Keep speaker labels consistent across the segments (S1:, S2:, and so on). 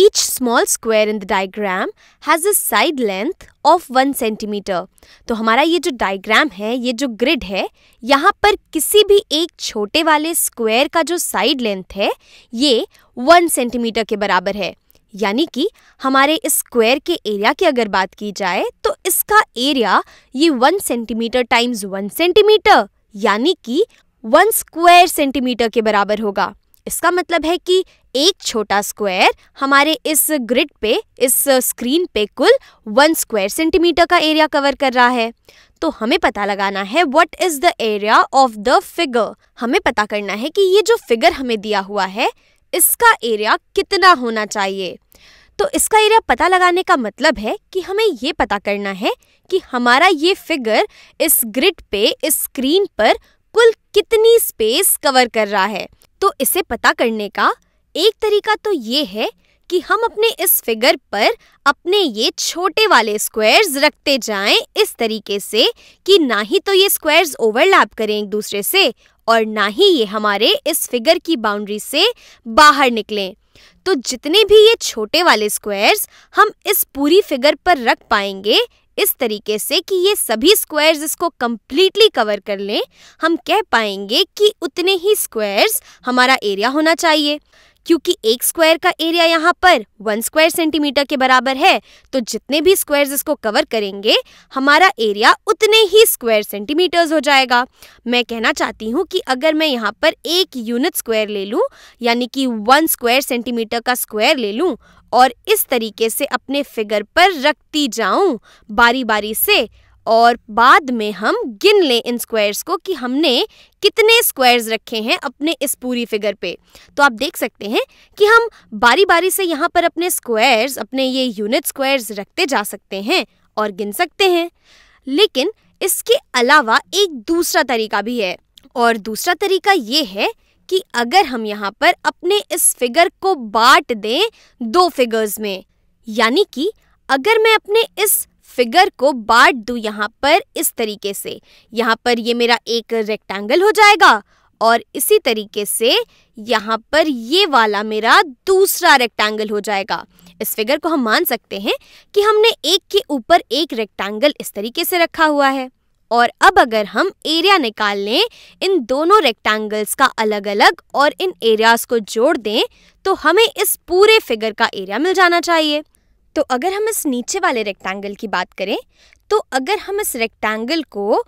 S1: Each small square in the diagram has a side length of one centimeter. तो हमारा ये जो diagram है ये जो grid है यहाँ पर किसी भी एक छोटे वाले square का जो side length है ये वन centimeter के बराबर है यानी कि हमारे इस स्क्वायर के एरिया की अगर बात की जाए तो इसका एरिया ये one centimetre times one centimetre यानी कि वन स्क्वायर सेंटीमीटर के बराबर होगा इसका मतलब है कि एक छोटा स्क्वायर हमारे इस ग्रिड पे इस स्क्रीन पे कुल वन स्क्वायर सेंटीमीटर का एरिया कवर कर रहा है तो हमें पता लगाना है what is the area of the figure हमें पता करना है कि ये जो फिगर हमें दिया हुआ है इसका एरिया कितना होना चाहिए तो इसका एरिया पता लगाने का मतलब है कि हमें ये पता करना है कि हमारा ये फिगर इस ग्रिड पे इस स्क्रीन पर कुल कितनी स्पेस कवर कर रहा है तो इसे पता करने का एक तरीका तो ये है कि हम अपने इस फिगर पर अपने ये छोटे वाले स्क्वायर्स रखते जाएं इस तरीके से कि ना ही तो ये स्क्वायर्स ओवरलैप करें एक दूसरे से और ना ही ये हमारे इस फिगर की बाउंड्री से बाहर निकलें तो जितने भी ये छोटे वाले स्क्वायर्स हम इस पूरी फिगर पर रख पाएंगे इस तरीके से कि ये सभी स्क्वायर्स इसको कम्प्लीटली कवर कर लें हम कह पाएंगे कि उतने ही स्क्वायर्स हमारा एरिया होना चाहिए क्योंकि एक स्क्वायर का एरिया यहाँ पर वन स्क्वायर सेंटीमीटर के बराबर है तो जितने भी स्क्वायर्स इसको कवर करेंगे हमारा एरिया उतने ही स्क्वायर सेंटीमीटर्स हो जाएगा मैं कहना चाहती हूँ कि अगर मैं यहाँ पर एक यूनिट स्क्वायर ले लूँ यानी कि वन स्क्वायर सेंटीमीटर का स्क्वायर ले लूँ और इस तरीके से अपने फिगर पर रखती जाऊं बारी बारी से और बाद में हम गिन लें इन स्क्वायर्स को कि हमने कितने स्क्वायर्स रखे हैं अपने इस पूरी फिगर पे तो आप देख सकते हैं कि हम बारी बारी से यहाँ पर अपने स्क्वायर्स अपने ये यूनिट स्क्वायर्स रखते जा सकते हैं और गिन सकते हैं लेकिन इसके अलावा एक दूसरा तरीका भी है और दूसरा तरीका ये है कि अगर हम यहाँ पर अपने इस फ़िगर को बांट दें दो फ़िगर्स में, यानी कि अगर मैं अपने इस फिगर को बांट दूं यहाँ पर इस तरीके से यहाँ पर ये मेरा एक रेक्टेंगल हो जाएगा और इसी तरीके से यहाँ पर ये वाला मेरा दूसरा रेक्टेंगल हो जाएगा इस फिगर को हम मान सकते हैं कि हमने एक के ऊपर एक रेक्टेंगल इस तरीके से रखा हुआ है और अब अगर हम एरिया निकाल लें इन दोनों रेक्टेंगल्स का अलग अलग और इन एरियाज को जोड़ दें तो हमें इस पूरे फिगर का एरिया मिल जाना चाहिए तो अगर हम इस नीचे वाले रेक्टेंगल की बात करें तो अगर हम इस रेक्टेंगल को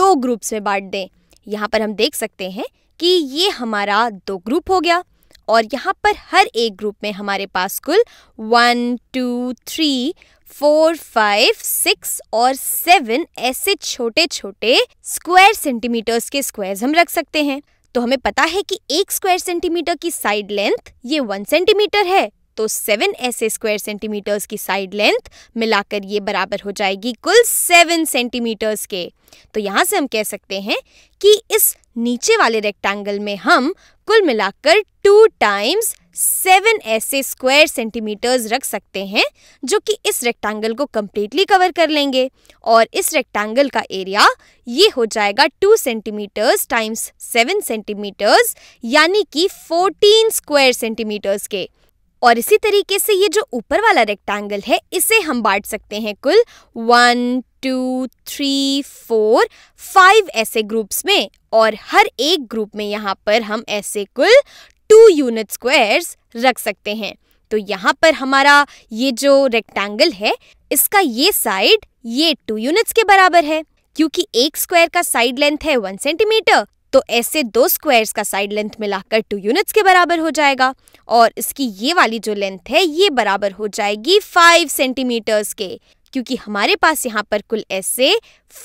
S1: दो ग्रुप्स में बांट दें यहाँ पर हम देख सकते हैं कि ये हमारा दो ग्रुप हो गया और यहाँ पर हर एक ग्रुप में हमारे पास कुल one two three four five six और सेवन ऐसे छोटे छोटे स्क्वायर सेंटीमीटर्स के स्क्वायर्स हम रख सकते हैं तो हमें पता है कि एक स्क्वायर सेंटीमीटर की साइड लेंथ ये वन सेंटीमीटर है तो सेवन ऐसे स्क्वायर सेंटीमीटर्स की साइड लेंथ मिलाकर ये बराबर हो जाएगी कुल सेवन सेंटीमीटर्स के तो यहाँ से हम कह सकते हैं कि इस नीचे वाले रेक्टेंगल में हम कुल मिलाकर टू टाइम्स सेवन ऐसे स्क्वायर सेंटीमीटर्स रख सकते हैं जो कि इस रेक्टेंगल को कम्प्लीटली कवर कर लेंगे और इस रेक्टेंगल का एरिया ये हो जाएगा two centimeters times seven centimeters यानी कि फोर्टीन स्क्वायर सेंटीमीटर्स के और इसी तरीके से ये जो ऊपर वाला रेक्टेंगल है इसे हम बांट सकते हैं कुल one two three four five ऐसे ग्रुप्स में और हर एक ग्रुप में यहाँ पर हम ऐसे कुल टू यूनिट स्क्वायर्स रख सकते हैं तो यहाँ पर हमारा ये जो रेक्टेंगल है इसका ये साइड ये टू यूनिट्स के बराबर है क्योंकि एक स्क्वायर का साइड लेंथ है वन सेंटीमीटर तो ऐसे दो स्क्वायर्स का साइड लेंथ मिलाकर टू यूनिट्स के बराबर हो जाएगा और इसकी ये वाली जो लेंथ है ये बराबर हो जाएगी फाइव सेंटीमीटर्स के क्योंकि हमारे पास यहाँ पर कुल ऐसे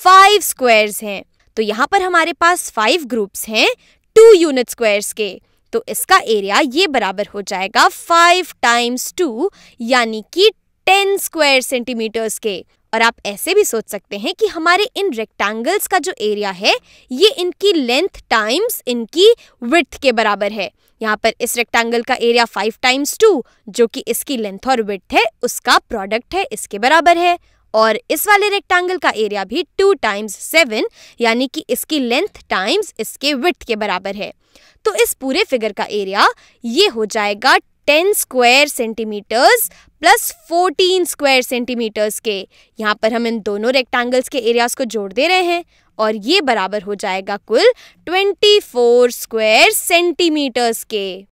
S1: फाइव स्क्वायर्स हैं तो यहाँ पर हमारे पास फाइव ग्रुप्स हैं टू यूनिट स्क्वायर्स के तो इसका एरिया ये बराबर हो जाएगा फाइव टाइम्स टू यानी कि टेन स्क्वायर सेंटीमीटर्स के और आप ऐसे भी सोच सकते हैं कि हमारे इन रेक्टेंगल्स का जो एरिया है ये इनकी लेंथ टाइम्स इनकी विड्थ के बराबर है यहाँ पर इस रेक्टेंगल का एरिया फाइव टाइम्स टू जो कि इसकी लेंथ और विड्थ है उसका प्रोडक्ट है इसके बराबर है और इस वाले रेक्टेंगल का एरिया भी टू टाइम्स सेवन यानी कि इसकी लेंथ टाइम्स इसके विड्थ के बराबर है तो इस पूरे फिगर का एरिया ये हो जाएगा ten square centimeters plus fourteen square centimeters के यहाँ पर हम इन दोनों रेक्टेंगल्स के एरियाज को जोड़ दे रहे हैं और ये बराबर हो जाएगा कुल ट्वेंटी फोर स्क्वायर सेंटीमीटर्स के